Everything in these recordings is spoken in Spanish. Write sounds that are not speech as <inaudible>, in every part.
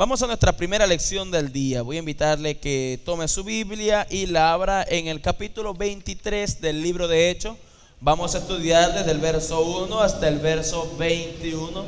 Vamos a nuestra primera lección del día. Voy a invitarle que tome su Biblia y la abra en el capítulo 23 del libro de Hechos. Vamos a estudiar desde el verso 1 hasta el verso 21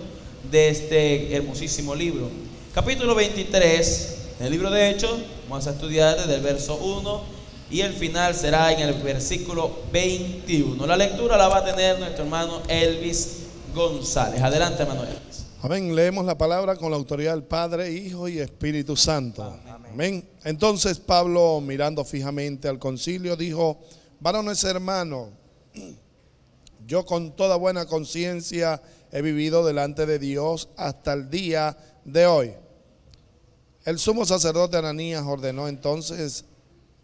de este hermosísimo libro. Capítulo 23 del libro de Hechos. Vamos a estudiar desde el verso 1 y el final será en el versículo 21. La lectura la va a tener nuestro hermano Elvis González. Adelante, Manuel. Amén. Leemos la palabra con la autoridad del Padre, Hijo y Espíritu Santo. Amén. Entonces Pablo, mirando fijamente al concilio, dijo, varones hermanos, yo con toda buena conciencia he vivido delante de Dios hasta el día de hoy. El sumo sacerdote Ananías ordenó entonces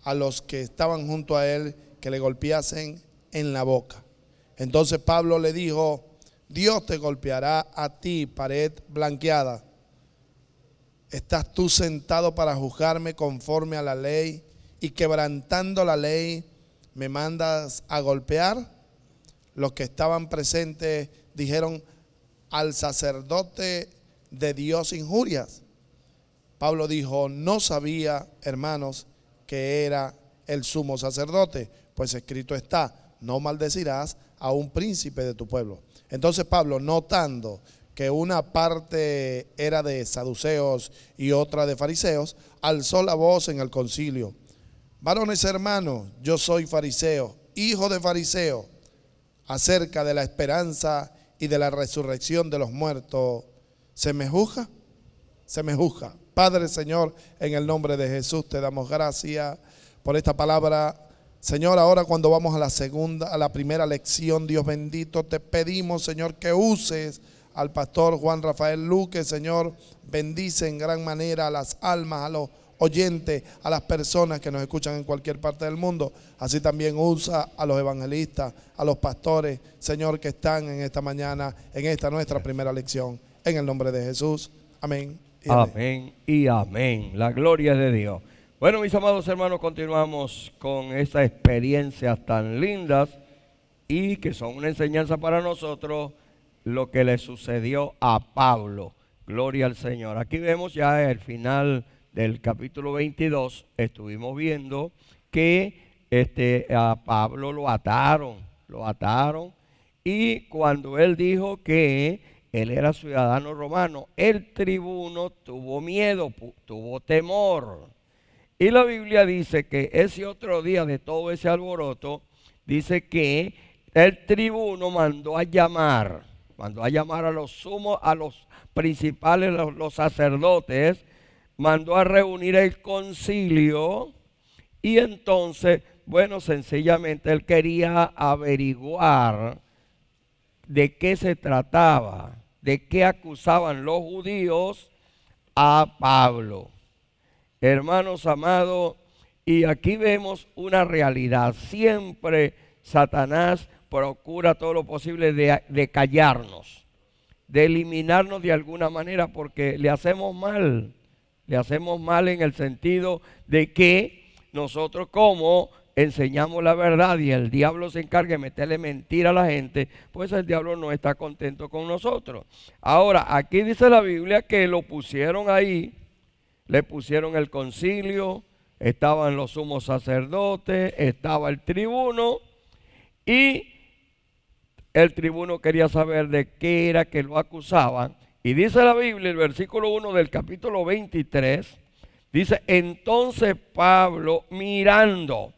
a los que estaban junto a él que le golpeasen en la boca. Entonces Pablo le dijo, Dios te golpeará a ti, pared blanqueada. Estás tú sentado para juzgarme conforme a la ley y quebrantando la ley me mandas a golpear. Los que estaban presentes dijeron al sacerdote de Dios injurias. Pablo dijo, no sabía, hermanos, que era el sumo sacerdote, pues escrito está, no maldecirás a un príncipe de tu pueblo. Entonces Pablo, notando que una parte era de saduceos y otra de fariseos, alzó la voz en el concilio. Varones hermanos, yo soy fariseo, hijo de fariseo, acerca de la esperanza y de la resurrección de los muertos. ¿Se me juzga? Se me juzga. Padre Señor, en el nombre de Jesús te damos gracias por esta palabra Señor, ahora cuando vamos a la segunda, a la primera lección, Dios bendito, te pedimos, Señor, que uses al pastor Juan Rafael Luque, Señor, bendice en gran manera a las almas, a los oyentes, a las personas que nos escuchan en cualquier parte del mundo. Así también usa a los evangelistas, a los pastores, Señor, que están en esta mañana, en esta nuestra primera lección. En el nombre de Jesús. Amén. amén. amén y amén. La gloria es de Dios. Bueno, mis amados hermanos, continuamos con esas experiencias tan lindas y que son una enseñanza para nosotros lo que le sucedió a Pablo. Gloria al Señor. Aquí vemos ya el final del capítulo 22, estuvimos viendo que este, a Pablo lo ataron, lo ataron y cuando él dijo que él era ciudadano romano, el tribuno tuvo miedo, tuvo temor. Y la Biblia dice que ese otro día de todo ese alboroto, dice que el tribuno mandó a llamar, mandó a llamar a los sumos, a los principales, los, los sacerdotes, mandó a reunir el concilio y entonces, bueno, sencillamente él quería averiguar de qué se trataba, de qué acusaban los judíos a Pablo hermanos amados, y aquí vemos una realidad. Siempre Satanás procura todo lo posible de, callarnos, de eliminarnos de alguna manera, porque le hacemos mal. Le hacemos mal en el sentido de que nosotros como enseñamos la verdad y el diablo se encarga de meterle mentira a la gente, pues el diablo no está contento con nosotros. Ahora, aquí dice la Biblia que lo pusieron ahí le pusieron el concilio, estaban los sumos sacerdotes, estaba el tribuno y el tribuno quería saber de qué era que lo acusaban. Y dice la Biblia, el versículo 1 del capítulo 23, dice, entonces Pablo mirando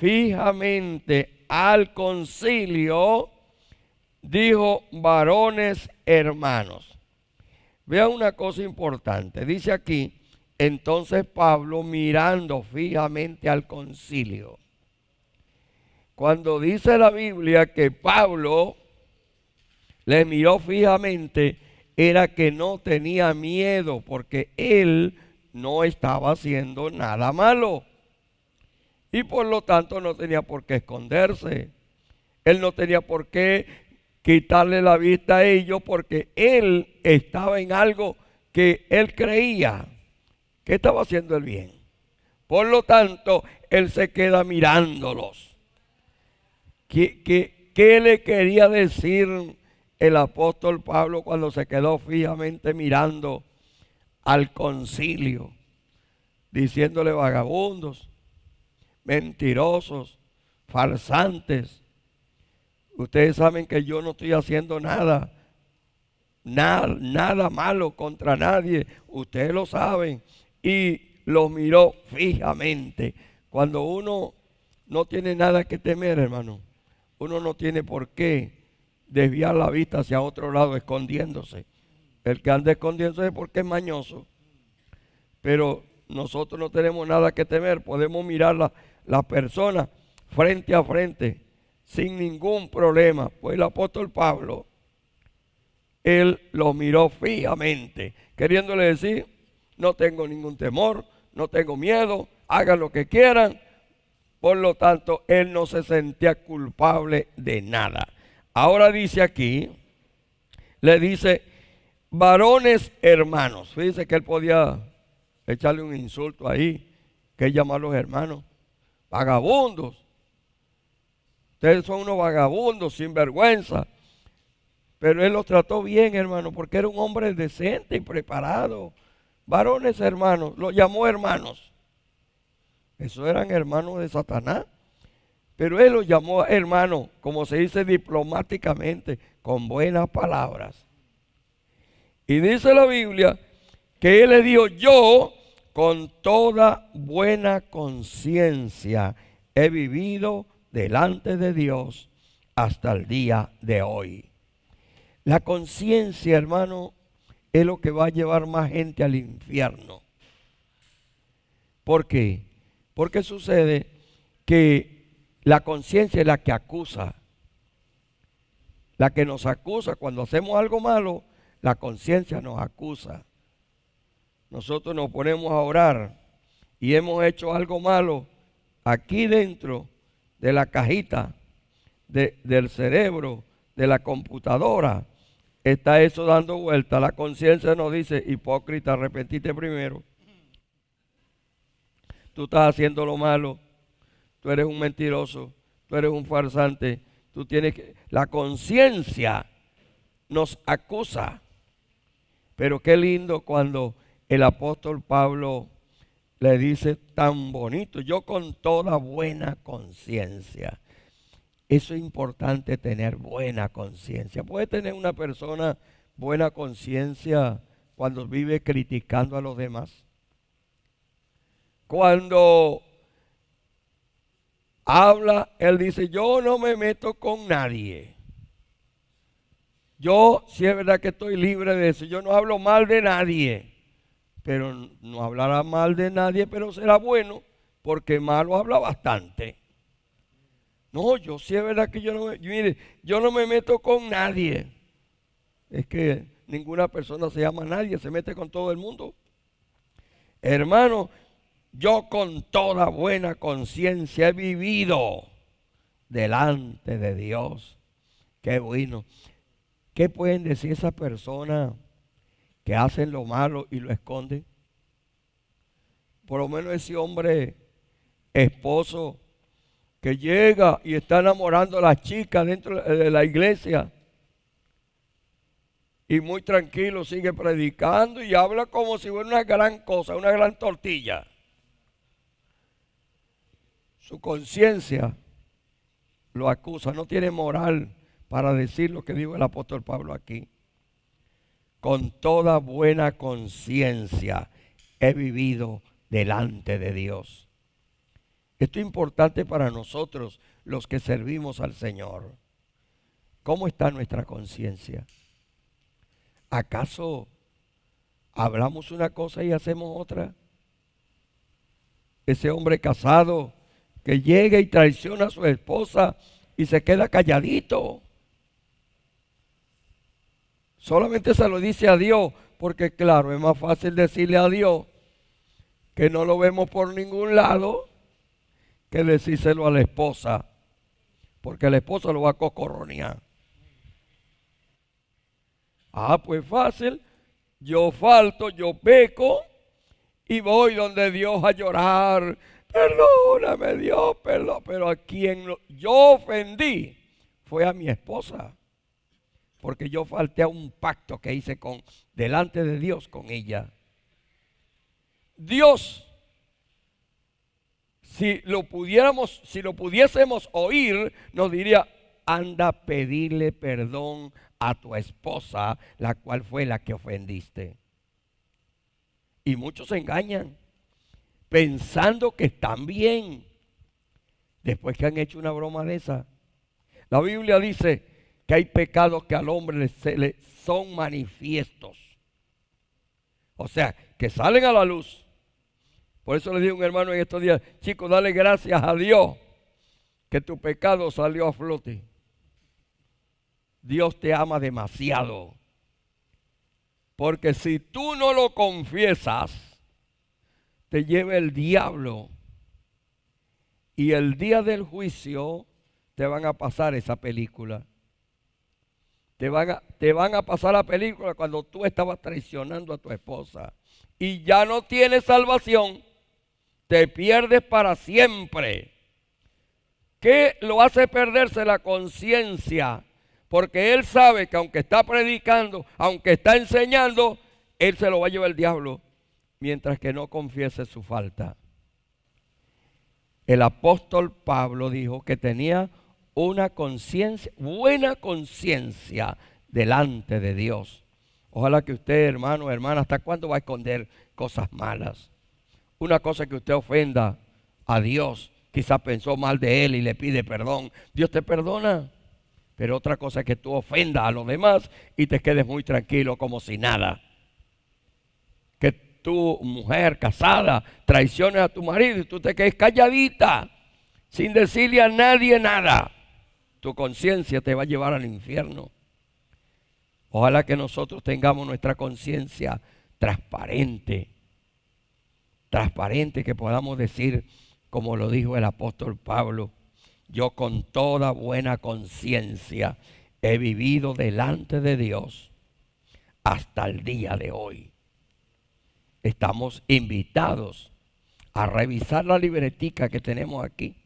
fijamente al concilio, dijo, varones hermanos, vea una cosa importante, dice aquí, entonces Pablo, mirando fijamente al concilio, cuando dice la Biblia que Pablo le miró fijamente, era que no tenía miedo porque él no estaba haciendo nada malo. Y por lo tanto no tenía por qué esconderse. Él no tenía por qué quitarle la vista a ellos porque él estaba en algo que él creía. ¿Qué estaba haciendo el bien. Por lo tanto, él se queda mirándolos. ¿Qué, le quería decir el apóstol Pablo cuando se quedó fijamente mirando al concilio? Diciéndole vagabundos, mentirosos, farsantes. Ustedes saben que yo no estoy haciendo nada, nada, nada malo contra nadie. Ustedes lo saben y los miró fijamente. Cuando uno no tiene nada que temer, hermano, uno no tiene por qué desviar la vista hacia otro lado escondiéndose. El que anda escondiéndose es porque es mañoso. Pero nosotros no tenemos nada que temer, podemos mirar las la persona frente a frente sin ningún problema. Pues el apóstol Pablo, él los miró fijamente, queriéndole decir, no tengo ningún temor, no tengo miedo, hagan lo que quieran. Por lo tanto, él no se sentía culpable de nada. Ahora dice aquí, le dice, varones hermanos. dice que él podía echarle un insulto ahí, que a los hermanos. Vagabundos. Ustedes son unos vagabundos, sin vergüenza. Pero él los trató bien, hermano, porque era un hombre decente y preparado varones hermanos, los llamó hermanos. Eso eran hermanos de Satanás. Pero él los llamó hermanos, como se dice diplomáticamente, con buenas palabras. Y dice la Biblia que él le dijo, yo con toda buena conciencia he vivido delante de Dios hasta el día de hoy. La conciencia, hermano, es lo que va a llevar más gente al infierno. ¿Por qué? Porque sucede que la conciencia es la que acusa. La que nos acusa cuando hacemos algo malo, la conciencia nos acusa. Nosotros nos ponemos a orar y hemos hecho algo malo aquí dentro de la cajita del cerebro, de la computadora, está eso dando vuelta. La conciencia nos dice, hipócrita, arrepentiste primero. Tú estás haciendo lo malo. Tú eres un mentiroso. Tú eres un farsante. Tú tienes que... La conciencia nos acusa. Pero qué lindo cuando el apóstol Pablo le dice tan bonito, yo con toda buena conciencia eso es importante tener buena conciencia. Puede tener una persona buena conciencia cuando vive criticando a los demás. Cuando habla, él dice, yo no me meto con nadie. Yo sí es verdad que estoy libre de eso. Yo no hablo mal de nadie. Pero no hablará mal de nadie, pero será bueno porque malo habla bastante. No, yo sí es verdad que yo no, mire, yo no me meto con nadie. Es que ninguna persona se llama nadie, se mete con todo el mundo. Hermano, yo con toda buena conciencia he vivido delante de Dios. Qué bueno. ¿Qué pueden decir esas personas que hacen lo malo y lo esconden? Por lo menos ese hombre, esposo, que llega y está enamorando a las chicas dentro de la iglesia. Y muy tranquilo sigue predicando y habla como si fuera una gran cosa, una gran tortilla. Su conciencia lo acusa, no tiene moral para decir lo que dijo el apóstol Pablo aquí. Con toda buena conciencia he vivido delante de Dios esto es importante para nosotros, los que servimos al Señor. ¿Cómo está nuestra conciencia? ¿Acaso hablamos una cosa y hacemos otra? Ese hombre casado que llega y traiciona a su esposa y se queda calladito. Solamente se lo dice a Dios, porque claro, es más fácil decirle a Dios que no lo vemos por ningún lado que decírselo a la esposa, porque la esposa lo va a cocoronear. Ah, pues fácil, yo falto, yo peco y voy donde Dios a llorar. Perdóname Dios, perdón. Pero a quien yo ofendí fue a mi esposa porque yo falté a un pacto que hice con delante de Dios con ella. Dios si lo pudiéramos, si lo pudiésemos oír, nos diría, anda a pedirle perdón a tu esposa, la cual fue la que ofendiste. Y muchos se engañan, pensando que están bien, después que han hecho una broma de esa. La Biblia dice que hay pecados que al hombre se le son manifiestos. O sea, que salen a la luz, por eso le digo a un hermano en estos días, chicos, dale gracias a Dios que tu pecado salió a flote. Dios te ama demasiado. Porque si tú no lo confiesas, te lleva el diablo. Y el día del juicio te van a pasar esa película. Te van, a, te van a pasar la película cuando tú estabas traicionando a tu esposa. Y ya no tienes salvación te pierdes para siempre. ¿Qué lo hace perderse la conciencia? Porque él sabe que aunque está predicando, aunque está enseñando, él se lo va a llevar el diablo mientras que no confiese su falta. El apóstol Pablo dijo que tenía una conciencia, buena conciencia delante de Dios. Ojalá que usted, hermano, hermana, ¿hasta cuándo va a esconder cosas malas? Una cosa es que usted ofenda a Dios, quizás pensó mal de Él y le pide perdón. Dios te perdona. Pero otra cosa es que tú ofendas a los demás y te quedes muy tranquilo como si nada. Que tu mujer casada traiciones a tu marido y tú te quedes calladita sin decirle a nadie nada. Tu conciencia te va a llevar al infierno. Ojalá que nosotros tengamos nuestra conciencia transparente transparente que podamos decir, como lo dijo el apóstol Pablo, yo con toda buena conciencia he vivido delante de Dios hasta el día de hoy. Estamos invitados a revisar la libretica que tenemos aquí.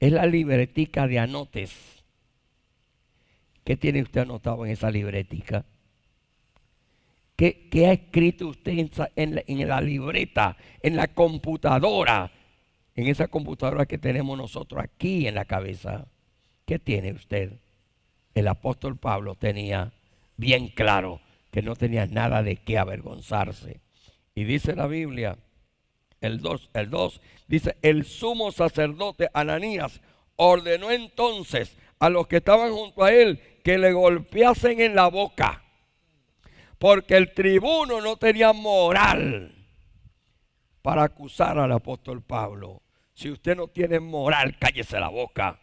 Es la libretica de anotes. ¿Qué tiene usted anotado en esa libretica? ¿Qué, ha escrito usted en, la, libreta, en la computadora? En esa computadora que tenemos nosotros aquí en la cabeza. ¿Qué tiene usted? El apóstol Pablo tenía bien claro que no tenía nada de qué avergonzarse. Y dice la Biblia, el 2, el 2, dice, el sumo sacerdote Ananías ordenó entonces a los que estaban junto a él que le golpeasen en la boca porque el tribuno no tenía moral para acusar al apóstol Pablo. Si usted no tiene moral, cállese la boca.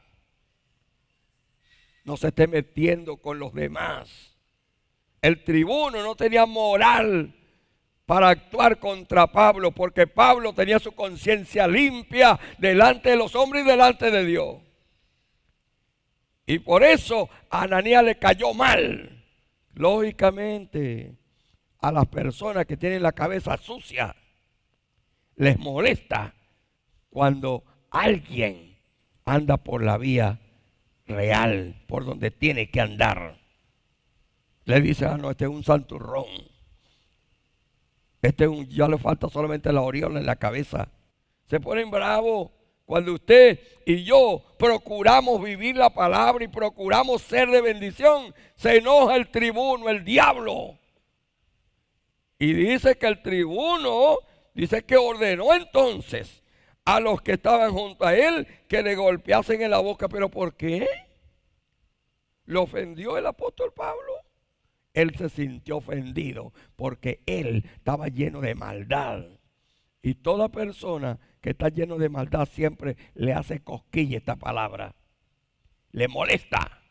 No se esté metiendo con los demás. El tribuno no tenía moral para actuar contra Pablo, porque Pablo tenía su conciencia limpia delante de los hombres y delante de Dios. Y por eso a Ananías le cayó mal. Lógicamente, a las personas que tienen la cabeza sucia, les molesta cuando alguien anda por la vía real, por donde tiene que andar. Le dice, ah, no, este es un santurrón. Este es un, ya le falta solamente la oriola en la cabeza. Se ponen bravos cuando usted y yo procuramos vivir la palabra y procuramos ser de bendición, se enoja el tribuno, el diablo. Y dice que el tribuno, dice que ordenó entonces a los que estaban junto a él que le golpeasen en la boca. ¿Pero por qué? ¿Lo ofendió el apóstol Pablo? Él se sintió ofendido porque él estaba lleno de maldad. Y toda persona está lleno de maldad siempre le hace cosquilla esta palabra. Le molesta.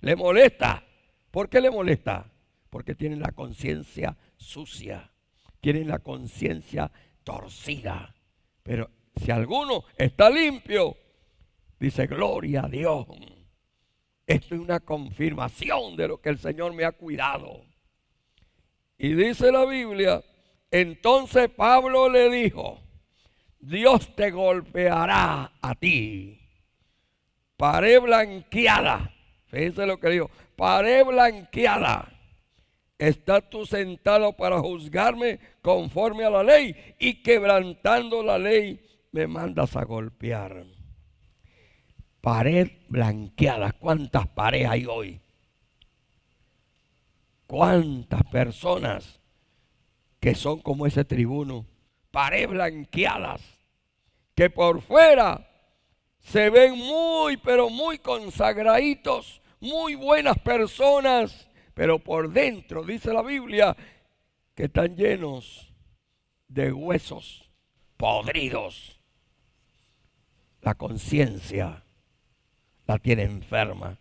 Le molesta. ¿Por qué le molesta? Porque tiene la conciencia sucia. Tienen la conciencia torcida. Pero si alguno está limpio, dice gloria a Dios. Esto es una confirmación de lo que el Señor me ha cuidado. Y dice la Biblia, entonces Pablo le dijo, Dios te golpeará a ti. Pared blanqueada. Fíjense lo que digo, pared blanqueada. Estás tú sentado para juzgarme conforme a la ley y quebrantando la ley me mandas a golpear. Pared blanqueada. ¿Cuántas paredes hay hoy? ¿Cuántas personas que son como ese tribuno paredes blanqueadas, que por fuera se ven muy, pero muy consagraditos, muy buenas personas, pero por dentro, dice la Biblia, que están llenos de huesos podridos. La conciencia la tiene enferma.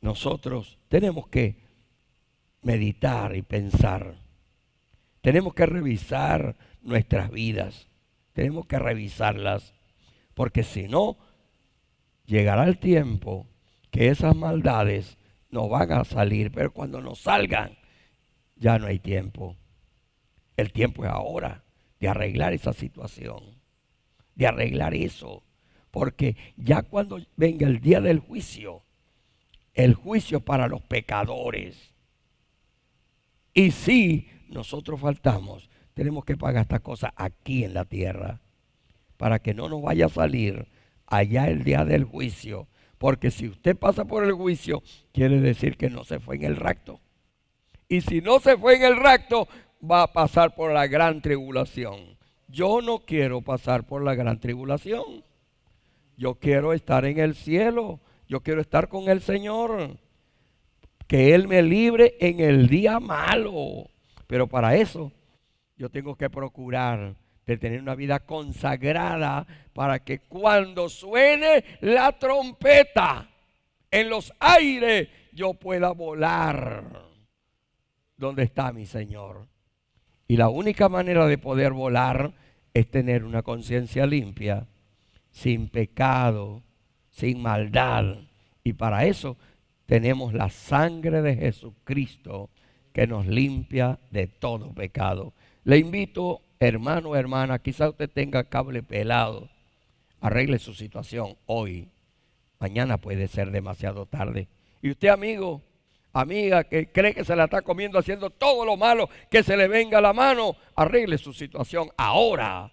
Nosotros tenemos que meditar y pensar tenemos que revisar nuestras vidas. Tenemos que revisarlas. Porque si no, llegará el tiempo que esas maldades no van a salir. Pero cuando nos salgan, ya no hay tiempo. El tiempo es ahora de arreglar esa situación. De arreglar eso. Porque ya cuando venga el día del juicio, el juicio para los pecadores. Y si nosotros faltamos, tenemos que pagar estas cosa aquí en la tierra para que no nos vaya a salir allá el día del juicio. Porque si usted pasa por el juicio, quiere decir que no se fue en el rapto. Y si no se fue en el rapto, va a pasar por la gran tribulación. Yo no quiero pasar por la gran tribulación. Yo quiero estar en el cielo. Yo quiero estar con el Señor. Que Él me libre en el día malo. Pero para eso yo tengo que procurar de tener una vida consagrada para que cuando suene la trompeta en los aires yo pueda volar donde está mi Señor. Y la única manera de poder volar es tener una conciencia limpia, sin pecado, sin maldad. Y para eso tenemos la sangre de Jesucristo que nos limpia de todo pecado. Le invito, hermano, hermana, quizá usted tenga cable pelado, arregle su situación hoy. Mañana puede ser demasiado tarde. Y usted, amigo, amiga, que cree que se la está comiendo haciendo todo lo malo que se le venga a la mano, arregle su situación ahora.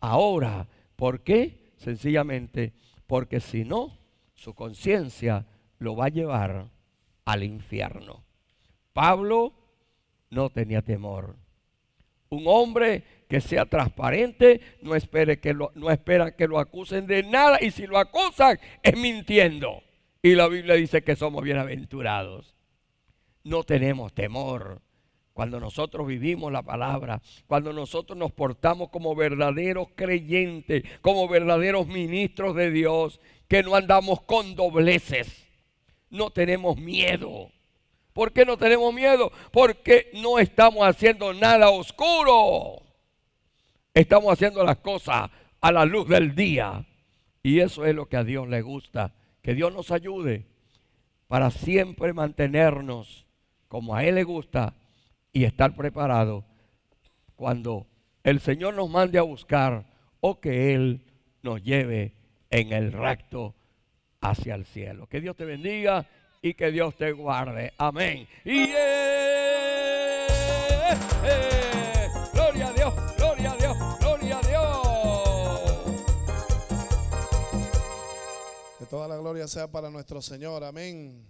Ahora. ¿Por qué? Sencillamente porque si no, su conciencia lo va a llevar al infierno. Pablo no tenía temor. Un hombre que sea transparente no, que no espera que lo acusen de nada y si lo acusan es mintiendo. Y la Biblia dice que somos bienaventurados. No tenemos temor. Cuando nosotros vivimos la palabra, cuando nosotros nos portamos como verdaderos creyentes, como verdaderos ministros de Dios, que no andamos con dobleces, no tenemos miedo. ¿Por qué no tenemos miedo? Porque no estamos haciendo nada oscuro. Estamos haciendo las cosas a la luz del día. Y eso es lo que a Dios le gusta. Que Dios nos ayude para siempre mantenernos como a Él le gusta y estar preparado cuando el Señor nos mande a buscar o que Él nos lleve en el recto hacia el cielo. Que Dios te bendiga y que Dios te guarde. Amén. Y eh, eh, eh. gloria a Dios, gloria a Dios, gloria a Dios. Que toda la gloria sea para nuestro Señor. Amén.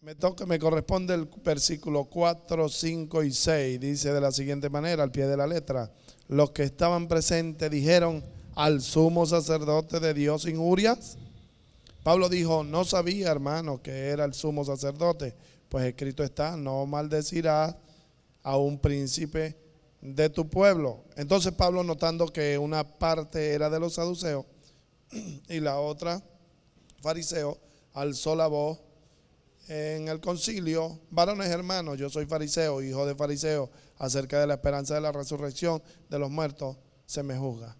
Me toca, me corresponde el versículo 4, 5 y 6. Dice de la siguiente manera, al pie de la letra. Los que estaban presentes dijeron al sumo sacerdote de Dios injurias Pablo dijo, no sabía, hermano, que era el sumo sacerdote, pues escrito está, no maldecirás a un príncipe de tu pueblo. Entonces Pablo, notando que una parte era de los saduceos <clears throat> y la otra fariseo, alzó la voz en el concilio, varones hermanos, yo soy fariseo, hijo de fariseo, acerca de la esperanza de la resurrección de los muertos, se me juzga.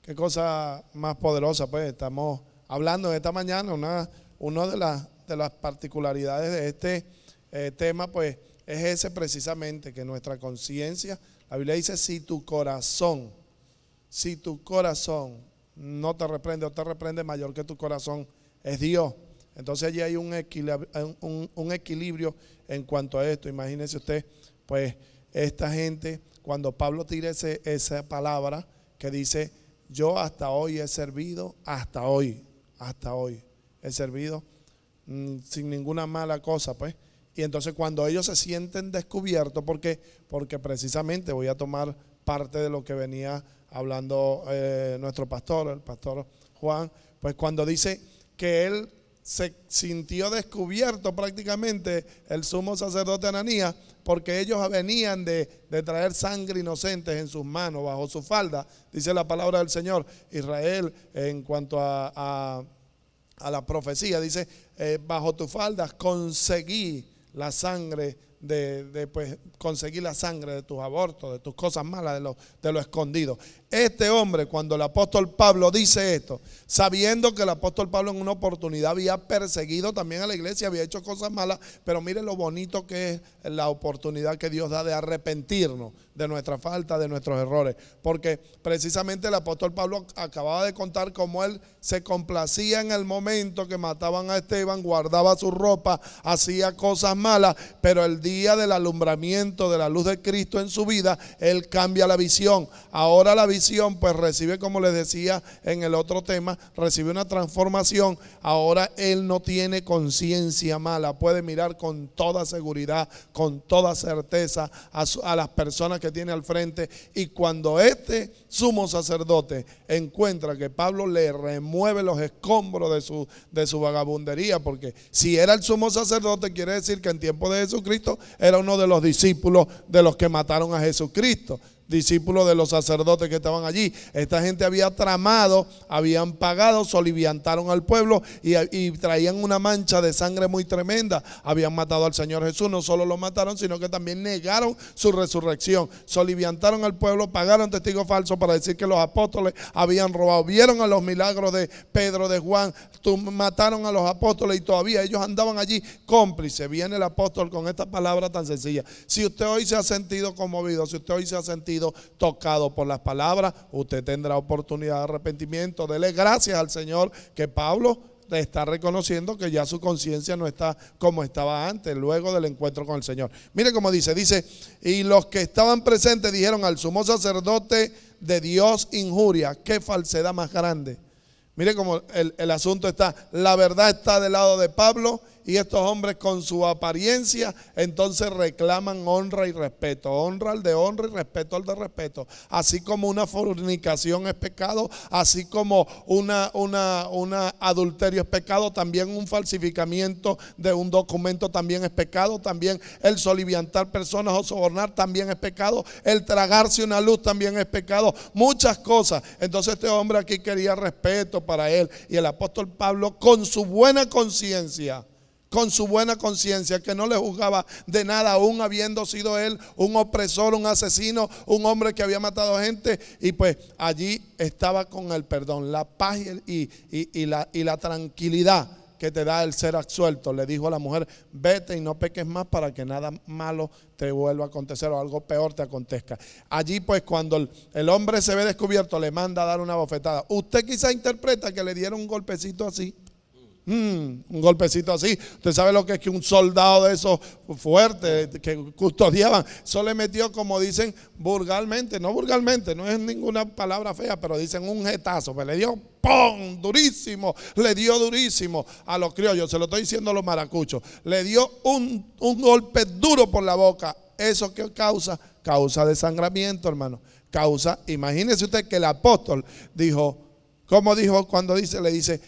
Qué cosa más poderosa, pues estamos hablando de esta mañana, una, una de, las, de las particularidades de este eh, tema, pues es ese precisamente, que nuestra conciencia, la Biblia dice, si tu corazón, si tu corazón no te reprende o te reprende mayor que tu corazón, es Dios. Entonces allí hay un equilibrio, un, equilibrio en cuanto a esto. Imagínese usted, pues esta gente, cuando Pablo tira esa palabra que dice, yo hasta hoy he servido, hasta hoy hasta hoy he servido mm, sin ninguna mala cosa, pues. Y entonces cuando ellos se sienten descubiertos, porque porque precisamente voy a tomar parte de lo que venía hablando eh, nuestro pastor, el pastor Juan, pues cuando dice que él se sintió descubierto prácticamente el sumo sacerdote Ananías, porque ellos venían de, traer sangre inocente en sus manos, bajo su falda, dice la palabra del Señor. Israel, en cuanto a, a, la profecía, dice, eh, bajo tu falda conseguí la sangre de, pues, conseguir la sangre de tus abortos, de tus cosas malas, de lo, de lo escondido. Este hombre, cuando el apóstol Pablo dice esto, sabiendo que el apóstol Pablo en una oportunidad había perseguido también a la iglesia, había hecho cosas malas, pero mire lo bonito que es la oportunidad que Dios da de arrepentirnos de nuestra falta, de nuestros errores. Porque precisamente el apóstol Pablo acababa de contar cómo él se complacía en el momento que mataban a Esteban, guardaba su ropa, hacía cosas malas, pero el día del alumbramiento de la luz de Cristo en su vida, Él cambia la visión. Ahora la visión pues recibe, como les decía en el otro tema, recibe una transformación. Ahora Él no tiene conciencia mala, puede mirar con toda seguridad, con toda certeza a, las personas que tiene al frente. Y cuando este sumo sacerdote encuentra que Pablo le remueve los escombros de su, de su vagabundería, porque si era el sumo sacerdote, quiere decir que en tiempo de Jesucristo era uno de los discípulos de los que mataron a Jesucristo discípulos de los sacerdotes que estaban allí. Esta gente había tramado, habían pagado, soliviantaron al pueblo y, traían una mancha de sangre muy tremenda. Habían matado al Señor Jesús, no solo lo mataron, sino que también negaron su resurrección. Soliviantaron al pueblo, pagaron testigos falsos para decir que los apóstoles habían robado. Vieron a los milagros de Pedro, de Juan, mataron a los apóstoles y todavía ellos andaban allí cómplices. Viene el apóstol con esta palabra tan sencilla. Si usted hoy se ha sentido conmovido, si usted hoy se ha sentido tocado por las palabras, usted tendrá oportunidad de arrepentimiento. Dele gracias al Señor que Pablo está reconociendo que ya su conciencia no está como estaba antes, luego del encuentro con el Señor. Mire cómo dice, dice, y los que estaban presentes dijeron al sumo sacerdote de Dios injuria, qué falsedad más grande. Mire cómo el, el asunto está, la verdad está del lado de Pablo y estos hombres con su apariencia entonces reclaman honra y respeto. Honra al de honra y respeto al de respeto. Así como una fornicación es pecado, así como una, adulterio es pecado, también un falsificamiento de un documento también es pecado, también el soliviantar personas o sobornar también es pecado, el tragarse una luz también es pecado, muchas cosas. Entonces este hombre aquí quería respeto para él y el apóstol Pablo con su buena conciencia con su buena conciencia, que no le juzgaba de nada, aún habiendo sido él un opresor, un asesino, un hombre que había matado gente, y pues allí estaba con el perdón, la paz y, la, tranquilidad que te da el ser absuelto. Le dijo a la mujer, vete y no peques más para que nada malo te vuelva a acontecer o algo peor te acontezca. Allí pues cuando el, el hombre se ve descubierto, le manda a dar una bofetada. Usted quizá interpreta que le dieron un golpecito así Mm, un golpecito así. Usted sabe lo que es que un soldado de esos fuertes que custodiaban, eso le metió, como dicen vulgarmente, no vulgarmente, no es ninguna palabra fea, pero dicen un jetazo. Pues le dio ¡pum! durísimo, le dio durísimo a los criollos, se lo estoy diciendo a los maracuchos. Le dio un, un golpe duro por la boca. ¿Eso que causa? Causa desangramiento, hermano. Causa, imagínese usted que el apóstol dijo, como dijo cuando dice, le dice,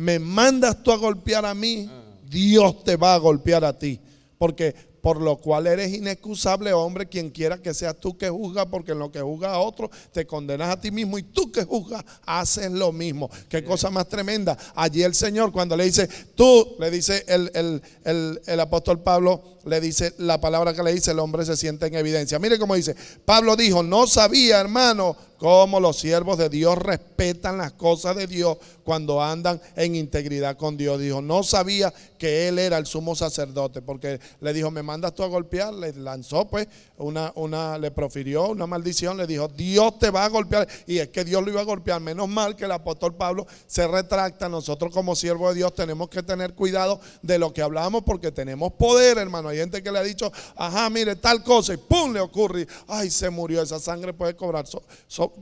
me mandas tú a golpear a mí, Dios te va a golpear a ti. Porque por lo cual eres inexcusable, hombre, quien quiera que seas tú que juzga, porque en lo que juzga a otro te condenas a ti mismo y tú que juzgas haces lo mismo. Qué cosa más tremenda. Allí el Señor, cuando le dice tú, le dice el, el, apóstol Pablo, le dice la palabra que le dice, el hombre se siente en evidencia. Mire cómo dice: Pablo dijo, no sabía, hermano, cómo los siervos de Dios respetan las cosas de Dios cuando andan en integridad con Dios. Dijo, no sabía que él era el sumo sacerdote, porque le dijo, me mandas tú a golpear, le lanzó pues una, una, le profirió una maldición, le dijo, Dios te va a golpear. Y es que Dios lo iba a golpear. Menos mal que el apóstol Pablo se retracta. Nosotros como siervos de Dios tenemos que tener cuidado de lo que hablamos porque tenemos poder, hermano. Hay gente que le ha dicho, ajá, mire, tal cosa, y ¡pum! le ocurre. Ay, se murió. Esa sangre puede, cobrar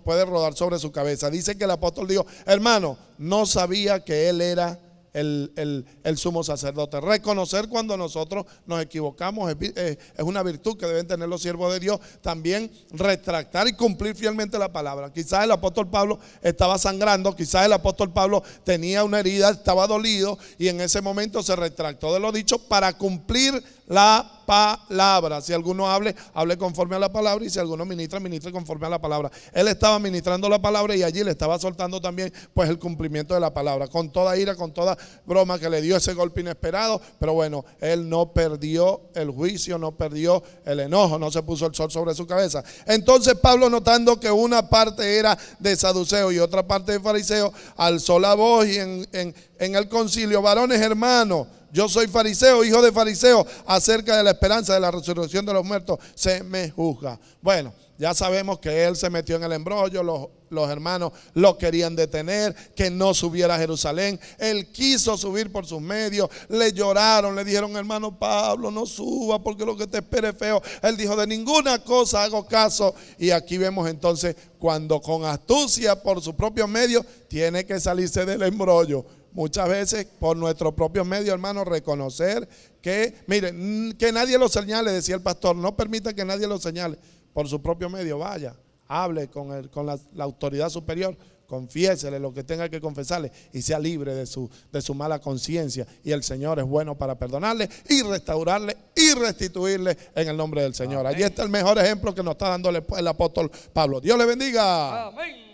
puede rodar sobre su cabeza. Dice que el apóstol dijo, hermano, no sabía que él era el, sumo sacerdote. Reconocer cuando nosotros nos equivocamos es, eh, es, una virtud que deben tener los siervos de Dios. También retractar y cumplir fielmente la palabra. Quizás el apóstol Pablo estaba sangrando, quizás el apóstol Pablo tenía una herida, estaba dolido y en ese momento se retractó de lo dicho para cumplir la palabra palabra. Si alguno hable, hable conforme a la palabra. Y si alguno ministra, ministre conforme a la palabra. Él estaba ministrando la palabra y allí le estaba soltando también pues el cumplimiento de la palabra. Con toda ira, con toda broma que le dio ese golpe inesperado. Pero bueno, él no perdió el juicio, no perdió el enojo, no se puso el sol sobre su cabeza. Entonces Pablo notando que una parte era de saduceo y otra parte de fariseo, alzó la voz y en, en el concilio, varones hermanos, yo soy fariseo, hijo de fariseo, acerca de la esperanza de la resurrección de los muertos, se me juzga. Bueno, ya sabemos que él se metió en el embrollo, los, hermanos lo querían detener, que no subiera a Jerusalén. Él quiso subir por sus medios, le lloraron, le dijeron, hermano Pablo, no suba porque lo que te espera es feo. Él dijo, de ninguna cosa hago caso. Y aquí vemos entonces cuando con astucia por sus propios medios tiene que salirse del embrollo muchas veces por nuestro propio medio hermano reconocer que, miren, que nadie lo señale, decía el pastor, no permita que nadie lo señale, por su propio medio, vaya, hable con, el, con la, autoridad superior, confiésele lo que tenga que confesarle y sea libre de su, de su mala conciencia. Y el Señor es bueno para perdonarle y restaurarle y restituirle en el nombre del Señor. ahí Allí está el mejor ejemplo que nos está dando el, apóstol Pablo. Dios le bendiga. Amén.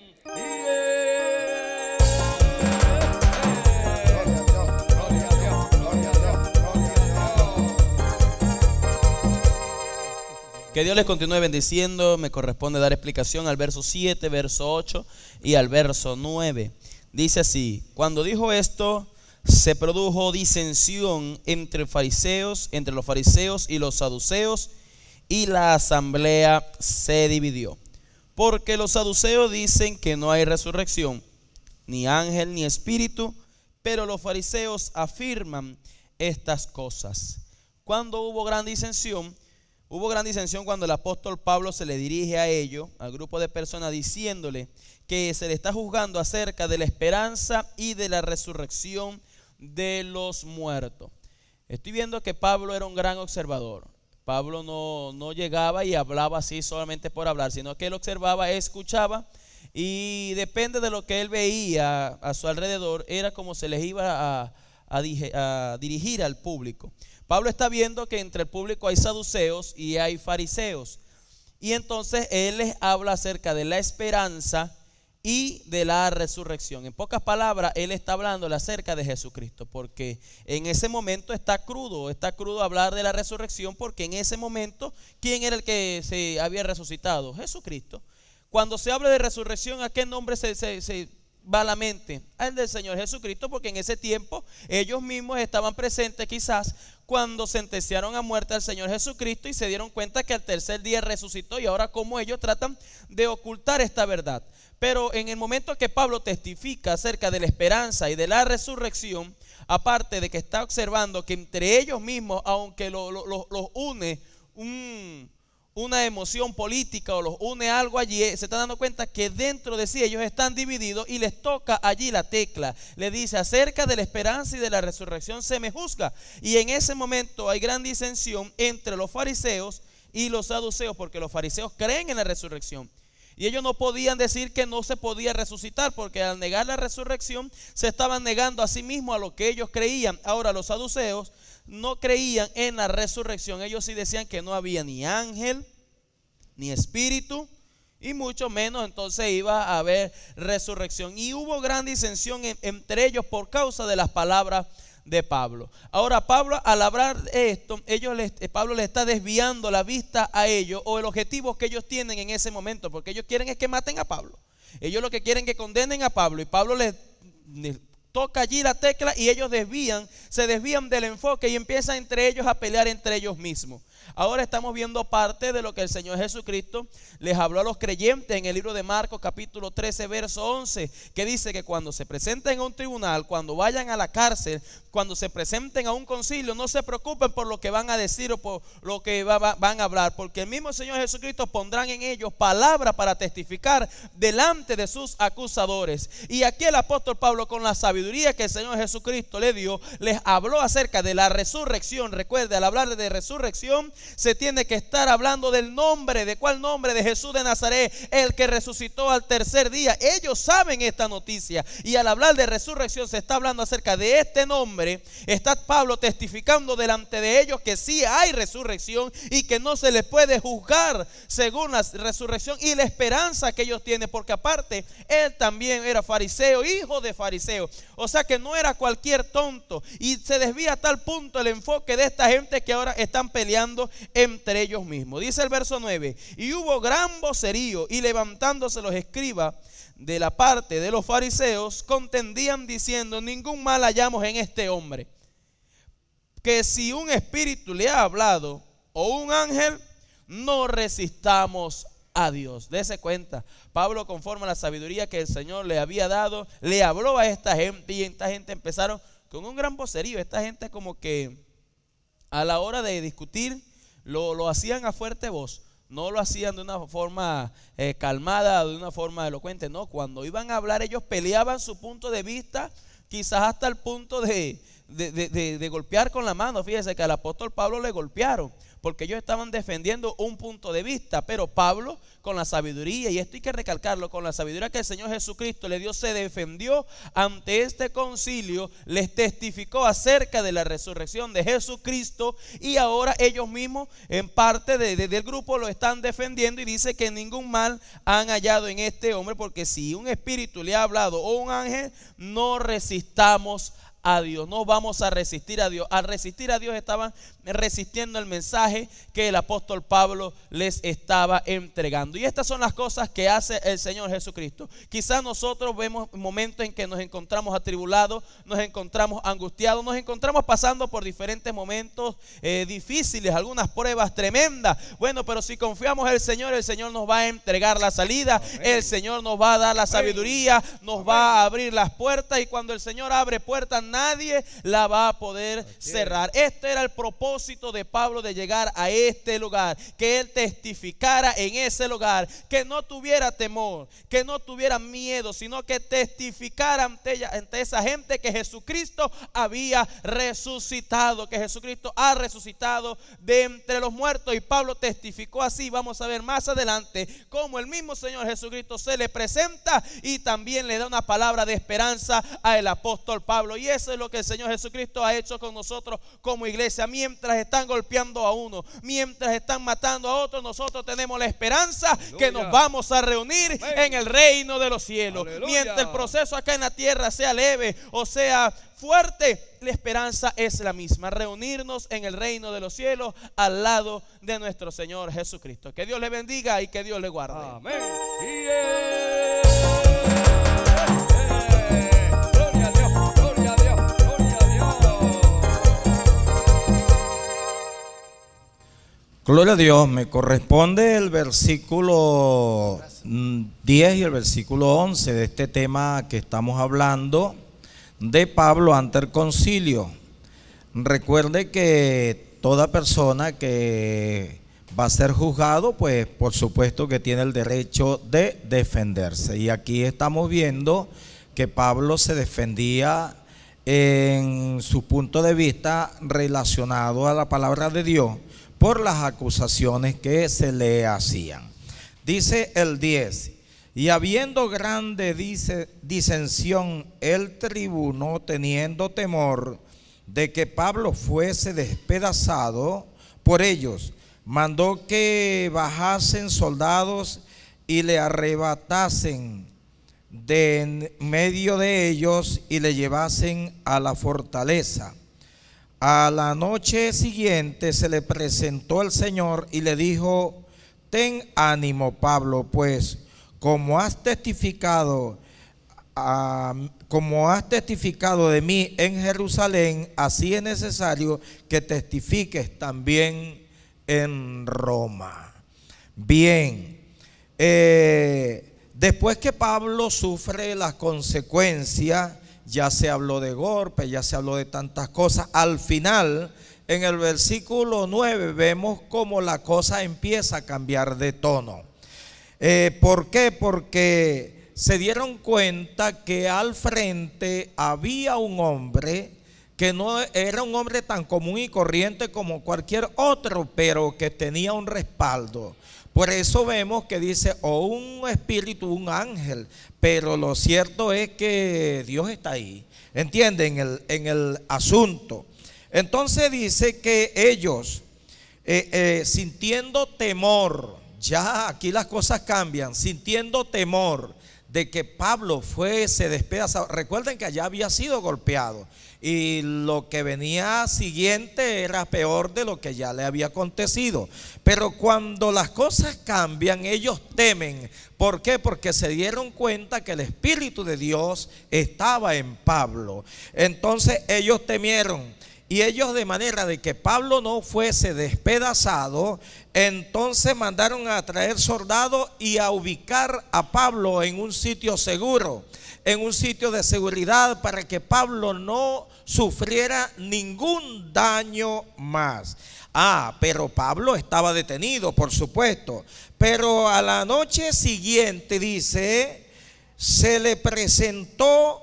Que Dios les continúe bendiciendo. Me corresponde dar explicación al verso 7, verso 8 y al verso 9. Dice así, cuando dijo esto, se produjo disensión entre fariseos, entre los fariseos y los saduceos, y la asamblea se dividió. Porque los saduceos dicen que no hay resurrección, ni ángel ni espíritu, pero los fariseos afirman estas cosas. Cuando hubo gran disensión, Hubo gran disensión cuando el apóstol Pablo se le dirige a ellos, al grupo de personas, diciéndole que se le está juzgando acerca de la esperanza y de la resurrección de los muertos. Estoy viendo que Pablo era un gran observador. Pablo no, llegaba y hablaba así solamente por hablar, sino que él observaba, escuchaba y depende de lo que él veía a su alrededor, era como se les iba a dirigir al público. Pablo está viendo que entre el público hay saduceos y hay fariseos. Y entonces él les habla acerca de la esperanza y de la resurrección. En pocas palabras, él está hablando acerca de Jesucristo, porque en ese momento está crudo, está crudo hablar de la resurrección, porque en ese momento, ¿quién era el que se había resucitado? Jesucristo. Cuando se habla de resurrección, ¿a qué nombre se, se, se va Al del Señor Jesucristo, porque en ese tiempo ellos mismos estaban presentes quizás cuando sentenciaron a muerte al Señor Jesucristo y se dieron cuenta que al tercer día resucitó y ahora Como ellos tratan de ocultar esta verdad. Pero en el momento que Pablo testifica acerca de la esperanza y de la resurrección, aparte de que está observando que entre ellos mismos, aunque los une un una emoción política o los une algo allí, eh, se están dando cuenta que dentro de sí ellos están divididos y les toca allí la tecla. Le dice, acerca de la esperanza y de la resurrección se me juzga. Y en ese momento hay gran disensión entre los fariseos y los saduceos, porque los fariseos creen en la resurrección. Y ellos no podían decir que no se podía resucitar, porque al negar la resurrección se estaban negando a sí mismos a lo que ellos creían. Ahora los saduceos no creían en la resurrección. Ellos sí decían que no había ni ángel, ni espíritu, y mucho menos entonces iba a haber resurrección. Y hubo gran disensión entre ellos por causa de las palabras de Pablo. Ahora Pablo al hablar esto, ellos eh, Pablo le está desviando la vista a ellos o el objetivo que ellos tienen en ese momento, porque ellos quieren es que maten a Pablo. Ellos lo que quieren es que condenen a Pablo y Pablo les toca allí la tecla y ellos desvían, se desvían del enfoque y empiezan entre ellos a pelear entre ellos mismos. Ahora estamos viendo parte de lo que el Señor Jesucristo les habló a los creyentes en el libro de Marcos capítulo 13, verso 11, que dice que cuando se presenten a un tribunal, cuando vayan a la cárcel, cuando se presenten a un concilio, no se preocupen por lo que van a decir o por lo que van a hablar, porque el mismo Señor Jesucristo pondrán en ellos palabras para testificar delante de sus acusadores. Y aquí el apóstol Pablo, con la sabiduría que el Señor Jesucristo le dio, les habló acerca de la resurrección. Recuerde, al hablar de resurrección, se tiene que estar hablando del nombre, de cuál nombre, de Jesús de Nazaret, el que resucitó al tercer día. Ellos saben esta noticia y al hablar de resurrección se está hablando acerca de este nombre. Está Pablo testificando delante de ellos que sí hay resurrección y que no se les puede juzgar según la resurrección y la esperanza que ellos tienen, porque aparte él también era fariseo, hijo de fariseo. O sea que no era cualquier tonto y se desvía a tal punto el enfoque de esta gente que ahora están peleando entre ellos mismos. Dice el verso 9, y hubo gran vocerío y levantándose los escribas de la parte de los fariseos, contendían diciendo, ningún mal hallamos en este hombre, que si un espíritu le ha hablado o un ángel, no resistamos a Dios. Dese cuenta, Pablo conforme a la sabiduría que el Señor le había dado, le habló a esta gente y esta gente empezaron con un gran vocerío. Esta gente como que a la hora de discutir lo, hacían a fuerte voz, no lo hacían de una forma eh, calmada, de una forma elocuente, no, cuando iban a hablar ellos peleaban su punto de vista, quizás hasta el punto de, de, de golpear con la mano. Fíjense que al apóstol Pablo le golpearon porque ellos estaban defendiendo un punto de vista, pero Pablo con la sabiduría, y esto hay que recalcarlo, con la sabiduría que el Señor Jesucristo le dio, se defendió ante este concilio, les testificó acerca de la resurrección de Jesucristo y ahora ellos mismos en parte del grupo lo están defendiendo y dice que ningún mal han hallado en este hombre, porque si un espíritu le ha hablado o un ángel, no resistamos a Dios. No vamos a resistir a Dios. Al resistir a Dios estaban resistiendo el mensaje que el apóstol Pablo les estaba entregando. Y estas son las cosas que hace el Señor Jesucristo. Quizás nosotros vemos momentos en que nos encontramos atribulados, nos encontramos angustiados, nos encontramos pasando por diferentes momentos eh, difíciles, algunas pruebas tremendas. Bueno, pero si confiamos en el Señor, el Señor nos va a entregar la salida, el Señor nos va a dar la sabiduría, nos va a abrir las puertas y cuando el Señor abre puertas nadie la va a poder cerrar. Este era el propósito de Pablo de llegar a este lugar, que él testificara en ese lugar, que no tuviera temor, que no tuviera miedo, sino que testificara ante, ella, ante esa gente que Jesucristo había resucitado, que Jesucristo ha resucitado de entre los muertos. Y Pablo testificó así, vamos a ver más adelante, cómo el mismo Señor Jesucristo se le presenta y también le da una palabra de esperanza al apóstol Pablo. Y eso es lo que el Señor Jesucristo ha hecho con nosotros como iglesia. Mientras están golpeando a uno, mientras están matando a otro, nosotros tenemos la esperanza que nos vamos a reunir en el reino de los cielos. Mientras el proceso acá en la tierra sea leve o sea fuerte, la esperanza es la misma, reunirnos en el reino de los cielos al lado de nuestro Señor Jesucristo. Que Dios le bendiga y que Dios le guarde. Amén. Gloria a Dios, me corresponde el versículo 10 y el versículo 11 de este tema que estamos hablando de Pablo ante el concilio. Recuerde que toda persona que va a ser juzgado, pues por supuesto que tiene el derecho de defenderse. Y aquí estamos viendo que Pablo se defendía en su punto de vista relacionado a la palabra de Dios por las acusaciones que se le hacían. Dice el 10, y habiendo grande dice, disensión el tribuno, teniendo temor de que Pablo fuese despedazado por ellos, mandó que bajasen soldados y le arrebatasen de medio de ellos y le llevasen a la fortaleza a la noche siguiente se le presentó el Señor y le dijo, ten ánimo Pablo, pues como has testificado, como has testificado de mí en Jerusalén, así es necesario que testifiques también en Roma. Bien, eh, después que Pablo sufre las consecuencias ya se habló de golpe, ya se habló de tantas cosas. Al final, en el versículo 9, vemos cómo la cosa empieza a cambiar de tono. Eh, ¿Por qué? Porque se dieron cuenta que al frente había un hombre que no era un hombre tan común y corriente como cualquier otro, pero que tenía un respaldo. Por eso vemos que dice o un espíritu, un ángel, pero lo cierto es que Dios está ahí, ¿entienden? En el, asunto. Entonces dice que ellos, eh, eh, sintiendo temor, ya aquí las cosas cambian, sintiendo temor de que Pablo fuese se despedazado. Recuerden que allá había sido golpeado y lo que venía siguiente era peor de lo que ya le había acontecido. Pero cuando las cosas cambian, ellos temen. ¿Por qué? Porque se dieron cuenta que el Espíritu de Dios estaba en Pablo. Entonces ellos temieron. Y ellos de manera de que Pablo no fuese despedazado, entonces mandaron a traer soldados y a ubicar a Pablo en un sitio seguro, en un sitio de seguridad para que Pablo no sufriera ningún daño más. Ah, pero Pablo estaba detenido, por supuesto. Pero a la noche siguiente, dice, se le presentó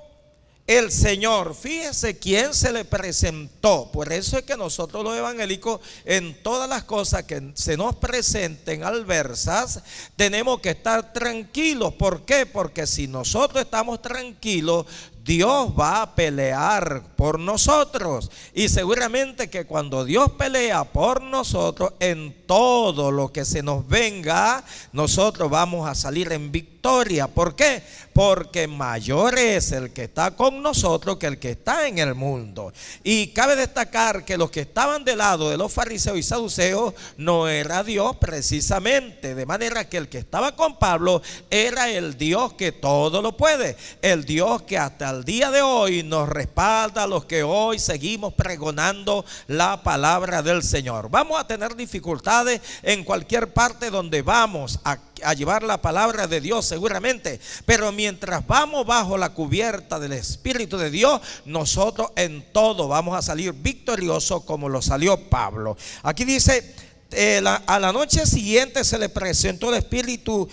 el Señor. Fíjese quién se le presentó. Por eso es que nosotros los evangélicos, en todas las cosas que se nos presenten adversas, tenemos que estar tranquilos. ¿Por qué? Porque si nosotros estamos tranquilos, Dios va a pelear por nosotros. Y seguramente que cuando Dios pelea por nosotros, en todo lo que se nos venga, nosotros vamos a salir en victoria. ¿Por qué? Porque mayor es el que está con nosotros que el que está en el mundo. Y cabe destacar que los que estaban del lado de los fariseos y saduceos no era Dios precisamente. De manera que el que estaba con Pablo era el Dios que todo lo puede. El Dios que hasta al día de hoy nos respalda a los que hoy seguimos pregonando la palabra del Señor. Vamos a tener dificultades en cualquier parte donde vamos a, llevar la palabra de Dios seguramente, pero mientras vamos bajo la cubierta del Espíritu de Dios, nosotros en todo vamos a salir victoriosos como lo salió Pablo. Aquí dice, eh, a la noche siguiente se le presentó el Espíritu.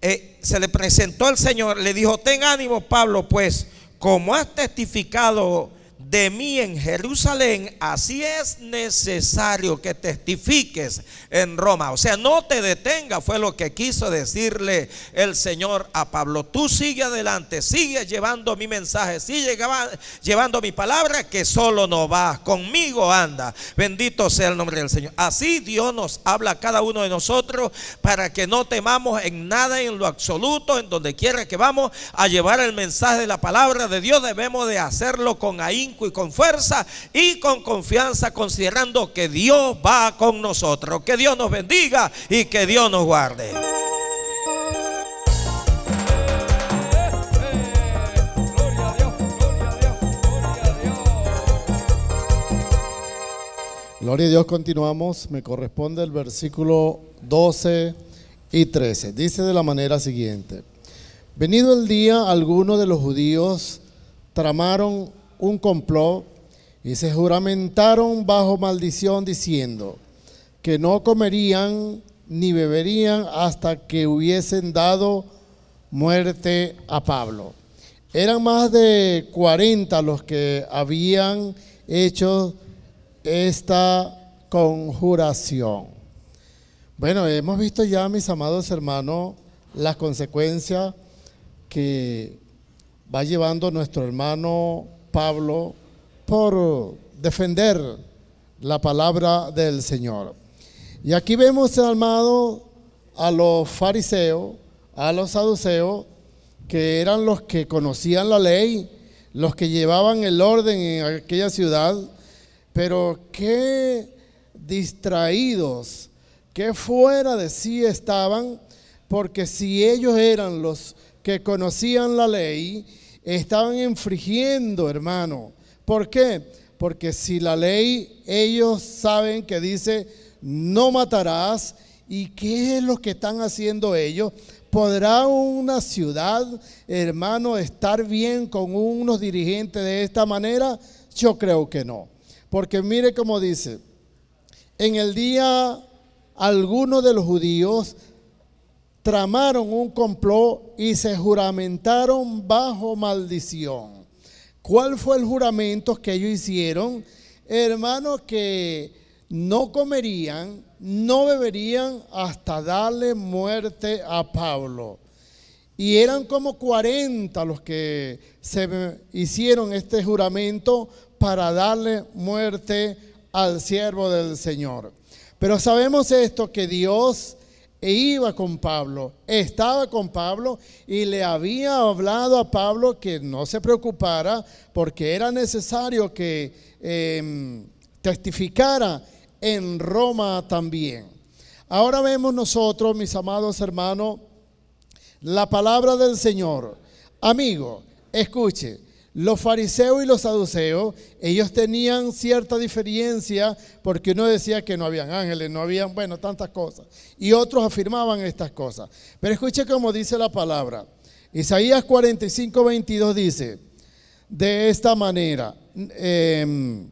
Eh, se le presentó el Señor, le dijo, ten ánimo Pablo, pues como has testificado de mí en Jerusalén, así es necesario que testifiques en Roma. O sea, no te detenga, fue lo que quiso decirle el Señor a Pablo. Tú sigue adelante, sigue llevando mi mensaje, sigue llevando mi palabra, que solo no vas, conmigo anda. Bendito sea el nombre del Señor. Así Dios nos habla a cada uno de nosotros para que no temamos en nada, en lo absoluto, en donde quiera que vamos a llevar el mensaje de la palabra de Dios, debemos de hacerlo con ahínco y con fuerza y con confianza, considerando que Dios va con nosotros. Que Dios nos bendiga y que Dios nos guarde. Gloria a Dios, continuamos. Me corresponde el versículo 12 y 13. Dice de la manera siguiente. Venido el día, algunos de los judíos tramaron un complot y se juramentaron bajo maldición diciendo que no comerían ni beberían hasta que hubiesen dado muerte a Pablo. Eran más de 40 los que habían hecho esta conjuración. Bueno, hemos visto ya, mis amados hermanos, las consecuencias que va llevando nuestro hermano Pablo por defender la palabra del Señor. Y aquí vemos, amado, a los fariseos, a los saduceos, que eran los que conocían la ley, los que llevaban el orden en aquella ciudad, pero qué distraídos, qué fuera de sí estaban, porque si ellos eran los que conocían la ley estaban infringiendo, hermano. ¿Por qué? Porque si la ley, ellos saben que dice, no matarás, ¿y qué es lo que están haciendo ellos? ¿Podrá una ciudad, hermano, estar bien con unos dirigentes de esta manera? Yo creo que no. Porque mire cómo dice, en el día algunos de los judíos tramaron un complot y se juramentaron bajo maldición. ¿Cuál fue el juramento que ellos hicieron? Hermanos, que no comerían, no beberían hasta darle muerte a Pablo. Y eran como 40 los que se hicieron este juramento para darle muerte al siervo del Señor. Pero sabemos esto, que Dios e iba con Pablo, estaba con Pablo y le había hablado a Pablo que no se preocupara porque era necesario que em, testificara en Roma también. Ahora vemos nosotros, mis amados hermanos, la palabra del Señor. Amigo, escuche, los fariseos y los saduceos, ellos tenían cierta diferencia porque uno decía que no habían ángeles, no habían, bueno, tantas cosas. Y otros afirmaban estas cosas. Pero escuche cómo dice la palabra. Isaías 45, 22 dice, de esta manera, em,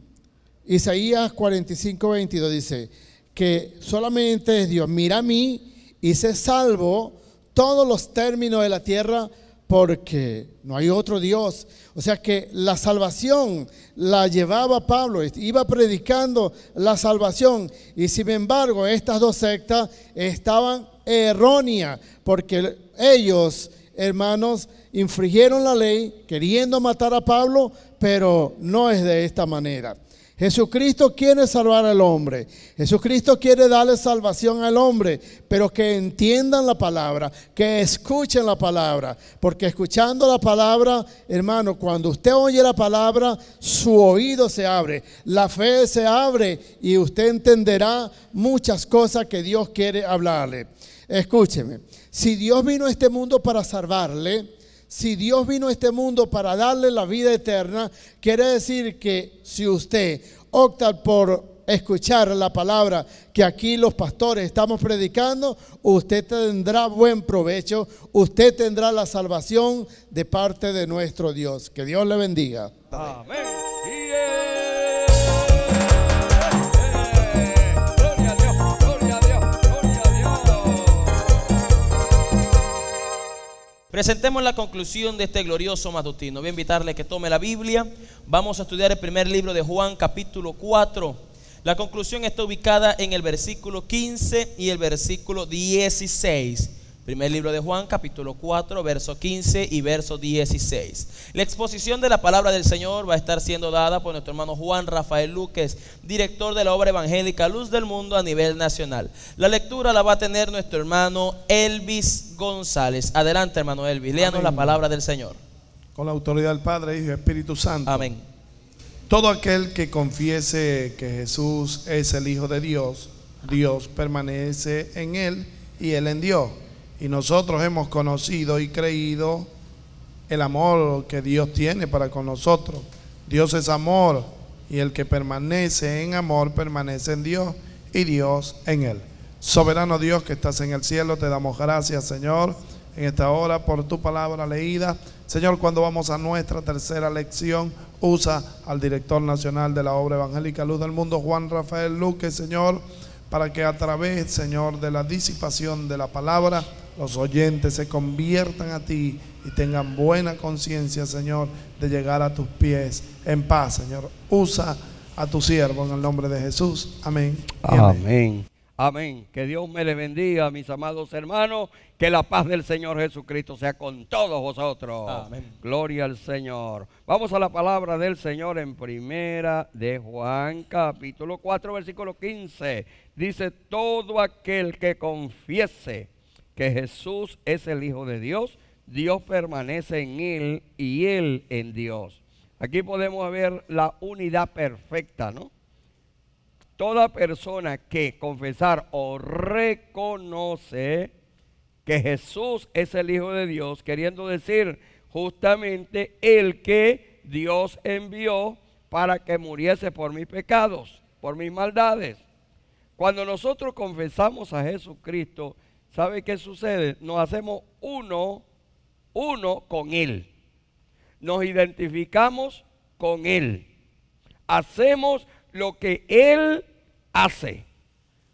Isaías 45, 22 dice, que solamente es Dios, mira a mí y se salvo todos los términos de la tierra porque no hay otro Dios. O sea que la salvación la llevaba Pablo, iba predicando la salvación. Y sin embargo, estas dos sectas estaban erróneas, porque ellos, hermanos, infringieron la ley queriendo matar a Pablo, pero no es de esta manera. Jesucristo quiere salvar al hombre. Jesucristo quiere darle salvación al hombre, pero que entiendan la palabra, que escuchen la palabra. Porque escuchando la palabra, hermano, cuando usted oye la palabra, su oído se abre, la fe se abre y usted entenderá muchas cosas que Dios quiere hablarle. Escúcheme, si Dios vino a este mundo para salvarle, si Dios vino a este mundo para darle la vida eterna, quiere decir que si usted opta por escuchar la palabra que aquí los pastores estamos predicando, usted tendrá buen provecho, usted tendrá la salvación de parte de nuestro Dios. Que Dios le bendiga. Amén. Presentemos la conclusión de este glorioso matutino. Voy a invitarle que tome la Biblia. Vamos a estudiar el primer libro de Juan, capítulo 4. La conclusión está ubicada en el versículo 15 y el versículo 16. Primer libro de Juan, capítulo 4, verso 15 y verso 16. La exposición de la palabra del Señor va a estar siendo dada por nuestro hermano Juan Rafael Luquez director de la obra evangélica Luz del Mundo a nivel nacional. La lectura la va a tener nuestro hermano Elvis González. Adelante, hermano Elvis, léanos la palabra del Señor. Con la autoridad del Padre, Hijo y Espíritu Santo. Amén. Todo aquel que confiese que Jesús es el Hijo de Dios, Dios permanece en él y él en Dios. Y nosotros hemos conocido y creído el amor que Dios tiene para con nosotros. Dios es amor y el que permanece en amor permanece en Dios y Dios en él. Soberano Dios que estás en el cielo, te damos gracias Señor en esta hora por tu palabra leída. Señor, cuando vamos a nuestra tercera lección, usa al director nacional de la obra evangélica Luz del Mundo, Juan Rafael Luque, Señor, para que a través, Señor, de la disipación de la palabra, los oyentes se conviertan a ti y tengan buena conciencia, Señor, de llegar a tus pies en paz, Señor. Usa a tu siervo en el nombre de Jesús. Amén. Amén. amén. Que Dios me le bendiga, mis amados hermanos. Que la paz del Señor Jesucristo sea con todos vosotros. Amén. Gloria al Señor. Vamos a la palabra del Señor en primera de Juan, capítulo 4, versículo 15. Dice, todo aquel que confiese que Jesús es el Hijo de Dios, Dios permanece en Él y Él en Dios. Aquí podemos ver la unidad perfecta, ¿no? Toda persona que confesar o reconoce que Jesús es el Hijo de Dios, queriendo decir justamente el que Dios envió para que muriese por mis pecados, por mis maldades. Cuando nosotros confesamos a Jesucristo, ¿Sabe qué sucede? Nos hacemos uno, uno con Él. Nos identificamos con Él. Hacemos lo que Él hace.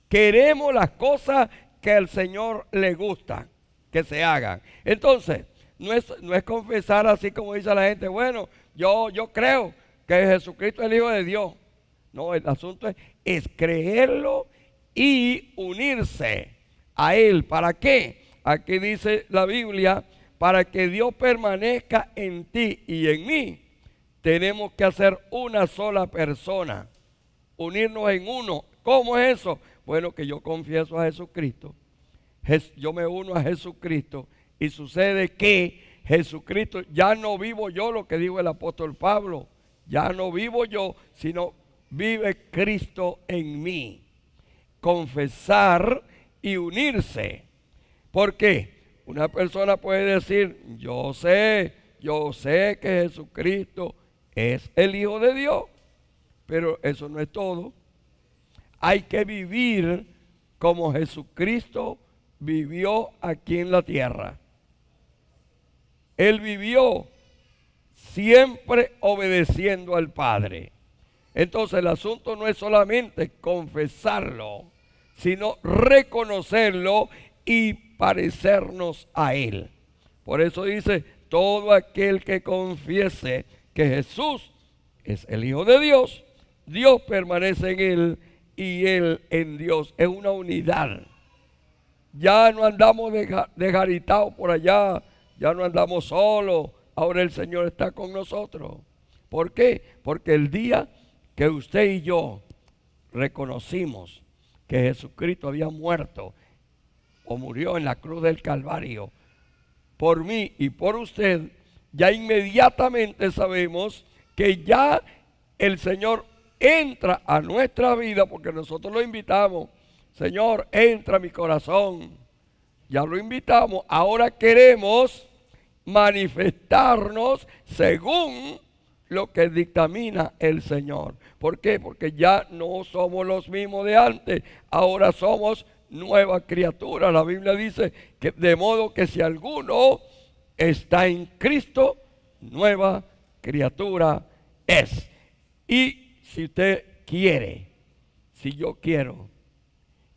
Queremos las cosas que al Señor le gusta que se hagan. Entonces, no es, confesar así como dice la gente, bueno, yo, yo creo que Jesucristo es el Hijo de Dios. No, el asunto es, es creerlo y unirse a Él. ¿Para qué? Aquí dice la Biblia, para que Dios permanezca en ti y en mí, tenemos que hacer una sola persona, unirnos en uno. ¿Cómo es eso? Bueno, que yo confieso a Jesucristo, yo me uno a Jesucristo y sucede que Jesucristo, ya no vivo yo lo que dijo el apóstol Pablo, ya no vivo yo, sino vive Cristo en mí. Confesar y unirse. ¿Por qué? Una persona puede decir, yo sé, yo sé que Jesucristo es el Hijo de Dios, pero eso no es todo. Hay que vivir como Jesucristo vivió aquí en la tierra. Él vivió siempre obedeciendo al Padre. Entonces el asunto no es solamente confesarlo, sino reconocerlo y parecernos a Él. Por eso dice, todo aquel que confiese que Jesús es el Hijo de Dios, Dios permanece en Él y Él en Dios. Es una unidad. Ya no andamos desgaritados por allá, ya no andamos solos. Ahora el Señor está con nosotros. ¿Por qué? Porque el día que usted y yo reconocimos que Jesucristo había muerto o murió en la cruz del Calvario por mí y por usted, ya inmediatamente sabemos que ya el Señor entra a nuestra vida porque nosotros lo invitamos. Señor, entra a mi corazón. Ya lo invitamos. Ahora queremos manifestarnos según lo que dictamina el Señor. ¿Por qué? Porque ya no somos los mismos de antes, ahora somos nueva criatura. La Biblia dice que de modo que si alguno está en Cristo, nueva criatura es. Y si usted quiere, si yo quiero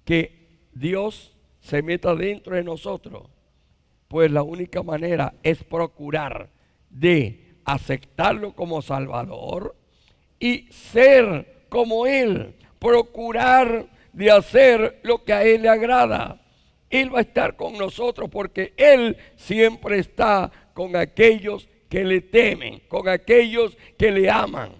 que Dios se meta dentro de nosotros, pues la única manera es procurar de aceptarlo como Salvador y ser como Él, procurar de hacer lo que a Él le agrada. Él va a estar con nosotros porque Él siempre está con aquellos que le temen, con aquellos que le aman.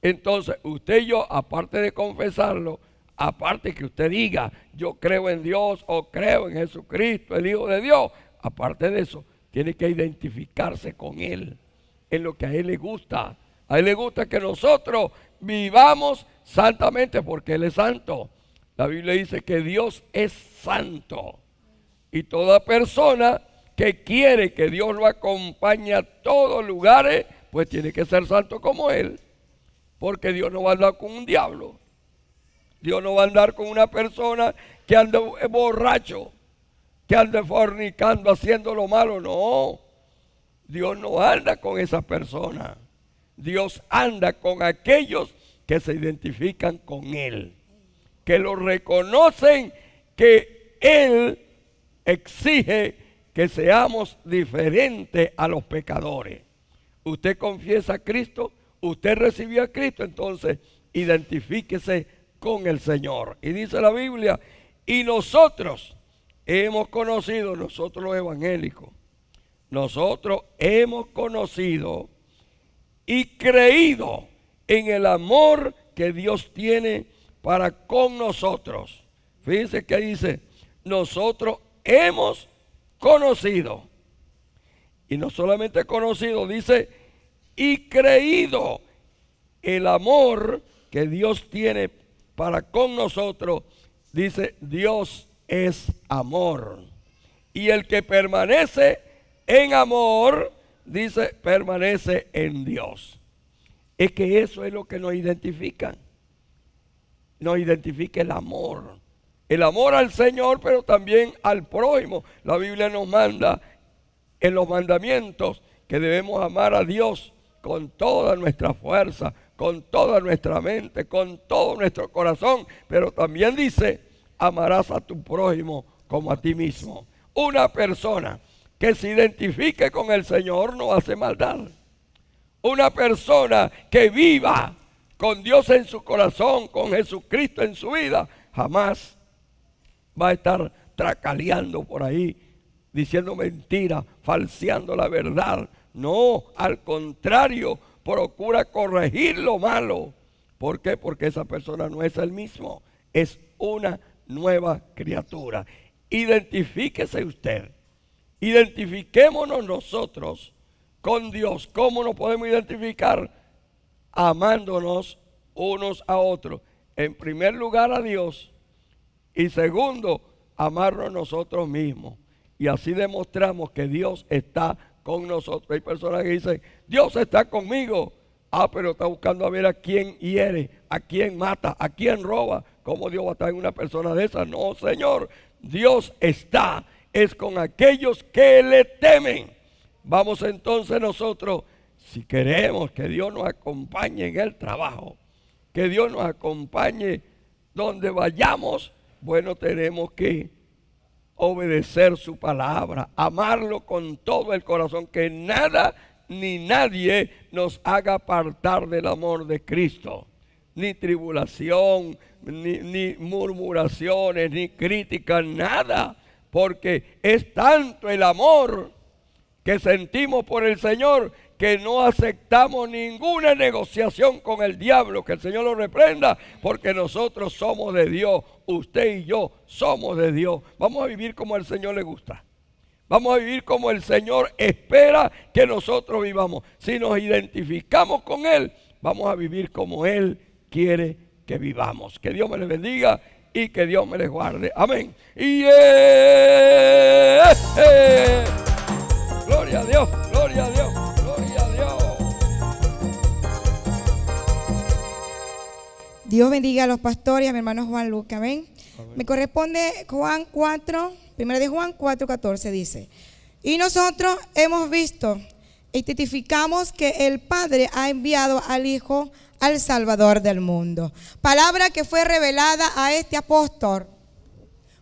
Entonces, usted y yo, aparte de confesarlo, aparte que usted diga, yo creo en Dios o creo en Jesucristo, el Hijo de Dios, aparte de eso, tiene que identificarse con Él en lo que a Él le gusta. A Él le gusta que nosotros vivamos santamente porque Él es santo. La Biblia dice que Dios es santo. Y toda persona que quiere que Dios lo acompañe a todos lugares, pues tiene que ser santo como Él. Porque Dios no va a andar con un diablo. Dios no va a andar con una persona que ande borracho, que ande fornicando, haciendo lo malo. No. Dios no anda con esa persona. Dios anda con aquellos que se identifican con Él, que lo reconocen, que Él exige que seamos diferentes a los pecadores. Usted confiesa a Cristo, usted recibió a Cristo, entonces identifíquese con el Señor. Y dice la Biblia, y nosotros hemos conocido, nosotros los evangélicos, nosotros hemos conocido y creído en el amor que Dios tiene para con nosotros. Fíjense que dice, nosotros hemos conocido. Y no solamente conocido, dice, y creído el amor que Dios tiene para con nosotros. Dice, Dios es amor. Y el que permanece en amor, dice, permanece en Dios. Es que eso es lo que nos identifica. Nos identifica el amor. El amor al Señor, pero también al prójimo. La Biblia nos manda en los mandamientos que debemos amar a Dios con toda nuestra fuerza, con toda nuestra mente, con todo nuestro corazón. Pero también dice, amarás a tu prójimo como a ti mismo. Una persona que se identifique con el Señor no hace maldad. Una persona que viva con Dios en su corazón, con Jesucristo en su vida, jamás va a estar tracaleando por ahí, diciendo mentiras, falseando la verdad. No, al contrario, procura corregir lo malo. ¿Por qué? Porque esa persona no es el mismo, es una nueva criatura. Identifíquese usted Identifiquémonos nosotros con Dios. ¿Cómo nos podemos identificar? Amándonos unos a otros. En primer lugar a Dios y segundo, amarnos nosotros mismos. Y así demostramos que Dios está con nosotros. Hay personas que dicen, Dios está conmigo. Ah, pero está buscando a ver a quién hiere, a quién mata, a quién roba. ¿Cómo Dios va a estar en una persona de esa? No, Señor. Dios está es con aquellos que le temen. Vamos entonces nosotros, si queremos que Dios nos acompañe en el trabajo, que Dios nos acompañe donde vayamos, bueno, tenemos que obedecer su palabra, amarlo con todo el corazón, que nada ni nadie nos haga apartar del amor de Cristo, ni tribulación, ni, murmuraciones, ni críticas, nada porque es tanto el amor que sentimos por el Señor que no aceptamos ninguna negociación con el diablo, que el Señor lo reprenda, porque nosotros somos de Dios, usted y yo somos de Dios. Vamos a vivir como al Señor le gusta. Vamos a vivir como el Señor espera que nosotros vivamos. Si nos identificamos con Él, vamos a vivir como Él quiere que vivamos. Que Dios me le bendiga y que Dios me les guarde. Amén. Eh. gloria a Dios, gloria a Dios, gloria a Dios. Dios bendiga a los pastores, a mi hermano Juan Lucas. Amén. Me corresponde Juan 4, 1 de Juan 4, 14 dice. Y nosotros hemos visto y testificamos que el Padre ha enviado al Hijo al Salvador del mundo. Palabra que fue revelada a este apóstol.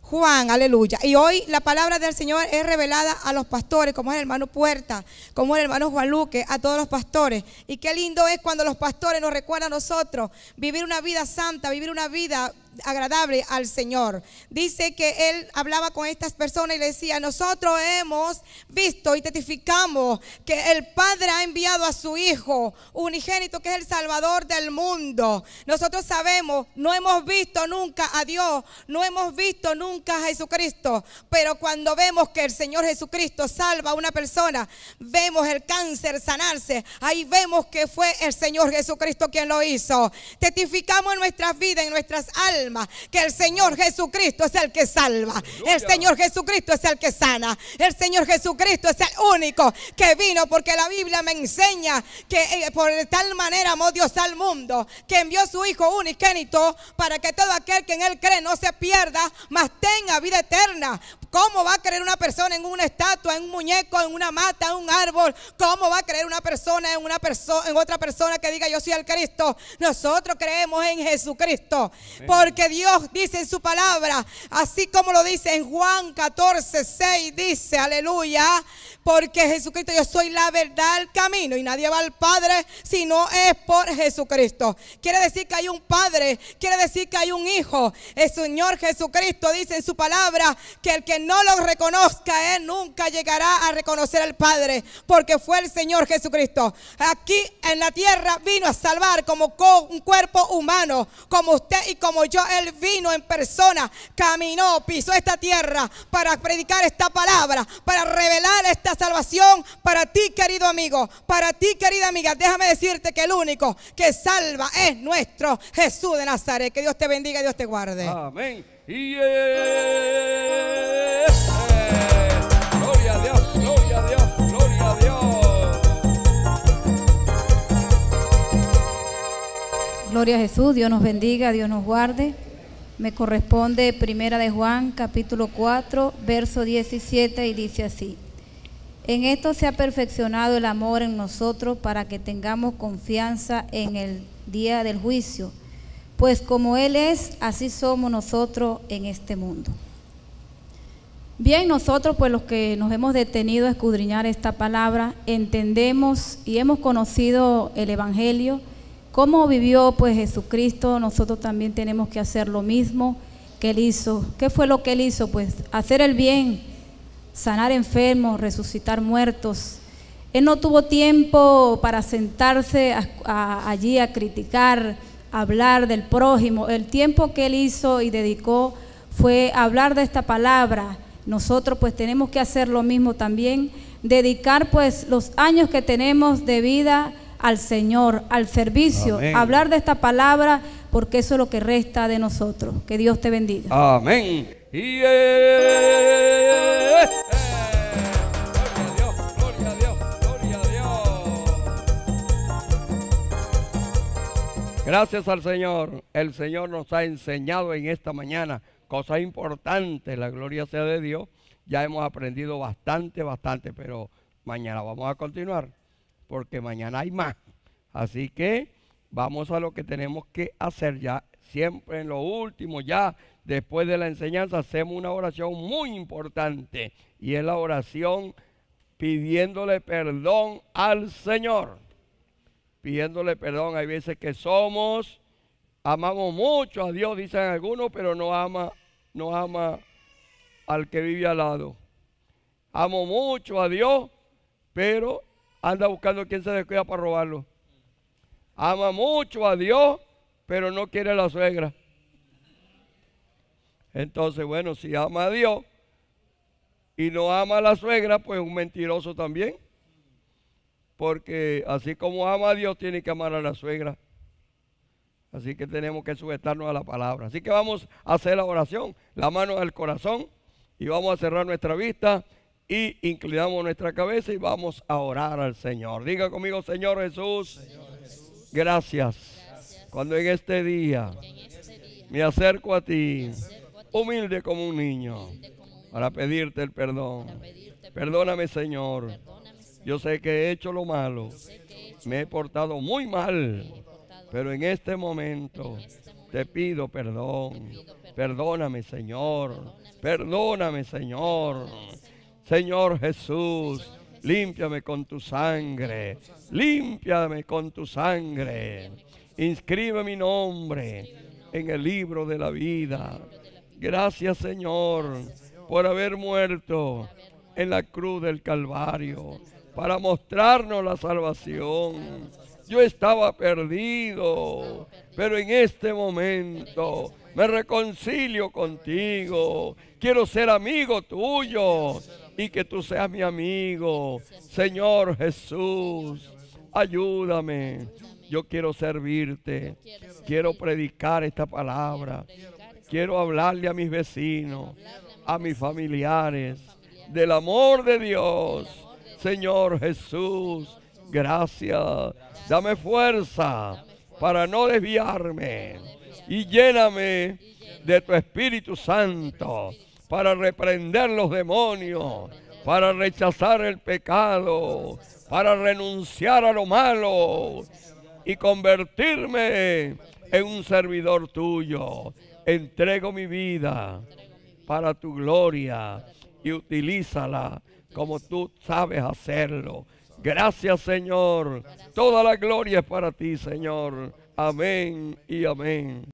Juan, aleluya. Y hoy la palabra del Señor es revelada a los pastores, como es el hermano Puerta, como el hermano Juan Luque, a todos los pastores. Y qué lindo es cuando los pastores nos recuerdan a nosotros vivir una vida santa, vivir una vida agradable al Señor. Dice que él hablaba con estas personas y le decía, nosotros hemos visto y testificamos que el Padre ha enviado a su Hijo unigénito, que es el Salvador del mundo. Nosotros sabemos, no hemos visto nunca a Dios, no hemos visto nunca a Jesucristo, pero cuando vemos que el Señor Jesucristo salva a una persona, vemos el cáncer sanarse, ahí vemos que fue el Señor Jesucristo quien lo hizo. Testificamos en nuestras vidas, en nuestras almas que el Señor Jesucristo es el que salva, el Señor Jesucristo es el que sana, el Señor Jesucristo es el único que vino, porque la Biblia me enseña que eh, por tal manera amó Dios al mundo, que envió su Hijo unigénito para que todo aquel que en Él cree no se pierda, mas tenga vida eterna. ¿Cómo va a creer una persona en una estatua, en un muñeco, en una mata, en un árbol? ¿Cómo va a creer una persona en una persona en otra persona que diga yo soy el Cristo? Nosotros creemos en Jesucristo, porque Dios dice en su palabra, así como lo dice en Juan 14, 6 dice, aleluya, porque Jesucristo yo soy la verdad, el camino y nadie va al Padre si no es por Jesucristo. Quiere decir que hay un Padre, quiere decir que hay un Hijo. El Señor Jesucristo dice en su palabra que el que no no lo reconozca, él nunca llegará a reconocer al Padre, porque fue el Señor Jesucristo. Aquí en la tierra vino a salvar como un cuerpo humano, como usted y como yo. Él vino en persona, caminó, pisó esta tierra para predicar esta palabra, para revelar esta salvación para ti, querido amigo, para ti, querida amiga. Déjame decirte que el único que salva es nuestro Jesús de Nazaret. Que Dios te bendiga y Dios te guarde. Amén. Eh, gloria a Dios, gloria a Dios, gloria a Dios. Gloria a Jesús, Dios nos bendiga, Dios nos guarde. Me corresponde Primera de Juan, capítulo 4, verso 17 y dice así: En esto se ha perfeccionado el amor en nosotros para que tengamos confianza en el día del juicio pues como Él es, así somos nosotros en este mundo. Bien, nosotros pues los que nos hemos detenido a escudriñar esta palabra, entendemos y hemos conocido el Evangelio, cómo vivió pues Jesucristo, nosotros también tenemos que hacer lo mismo que Él hizo. ¿Qué fue lo que Él hizo? Pues hacer el bien, sanar enfermos, resucitar muertos. Él no tuvo tiempo para sentarse allí a criticar, hablar del prójimo. El tiempo que él hizo y dedicó fue hablar de esta palabra. Nosotros pues tenemos que hacer lo mismo también, dedicar pues los años que tenemos de vida al Señor, al servicio, hablar de esta palabra, porque eso es lo que resta de nosotros. Que Dios te bendiga. Amén. Gracias al Señor. El Señor nos ha enseñado en esta mañana cosas importantes. La gloria sea de Dios. Ya hemos aprendido bastante, bastante, pero mañana vamos a continuar porque mañana hay más. Así que vamos a lo que tenemos que hacer ya. Siempre en lo último, ya después de la enseñanza, hacemos una oración muy importante y es la oración pidiéndole perdón al Señor pidiéndole perdón. Hay veces que somos, amamos mucho a Dios, dicen algunos, pero no ama, no ama al que vive al lado. Amo mucho a Dios, pero anda buscando a quien se descuida para robarlo. Ama mucho a Dios, pero no quiere a la suegra. Entonces, bueno, si ama a Dios y no ama a la suegra, pues un mentiroso también. Porque así como ama a Dios, tiene que amar a la suegra. Así que tenemos que sujetarnos a la palabra. Así que vamos a hacer la oración, la mano al corazón, y vamos a cerrar nuestra vista y inclinamos nuestra cabeza y vamos a orar al Señor. Diga conmigo, Señor Jesús, Gracias. Cuando en este día, me, acerco a ti, humilde como un niño, para pedirte el perdón. Perdóname, Señor. Yo sé que he hecho lo malo. me he portado muy mal. pero este en este momento, te, pido perdón, Perdóname, Señor. Perdóname, Señor. Señor Jesús. Señor Jesús límpiame con tu sangre. Límpiame con tu sangre. Inscribe mi nombre en el libro de la vida. Gracias Señor por haber muerto en la cruz del Calvario para mostrarnos la salvación. Yo estaba perdido, pero en este momento me reconcilio contigo. Quiero ser amigo tuyo y que tú seas mi amigo. Señor Jesús, ayúdame. Yo quiero servirte. Quiero predicar esta palabra. Quiero hablarle a mis vecinos, a mis familiares del amor de Dios Señor Jesús, gracias. Dame fuerza para no desviarme y lléname de tu Espíritu Santo para reprender los demonios, para rechazar el pecado, para renunciar a lo malo y convertirme en un servidor tuyo. Entrego mi vida para tu gloria y utilízala como tú sabes hacerlo. Gracias Señor. Toda la gloria es para ti Señor. Amén y amén.